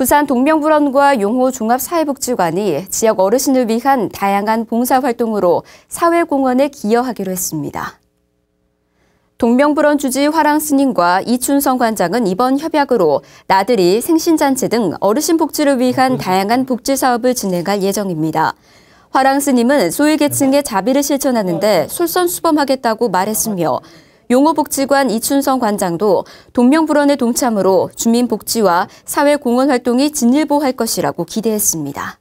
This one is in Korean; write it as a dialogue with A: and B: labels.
A: 부산 동명불원과 용호종합사회복지관이 지역 어르신을 위한 다양한 봉사활동으로 사회공헌에 기여하기로 했습니다. 동명불원 주지 화랑 스님과 이춘성 관장은 이번 협약으로 나들이, 생신잔치 등 어르신 복지를 위한 다양한 복지 사업을 진행할 예정입니다. 화랑 스님은 소외계층의 자비를 실천하는데 솔선수범하겠다고 말했으며 용호복지관 이춘성 관장도 동명불원의 동참으로 주민복지와 사회공헌 활동이 진일보할 것이라고 기대했습니다.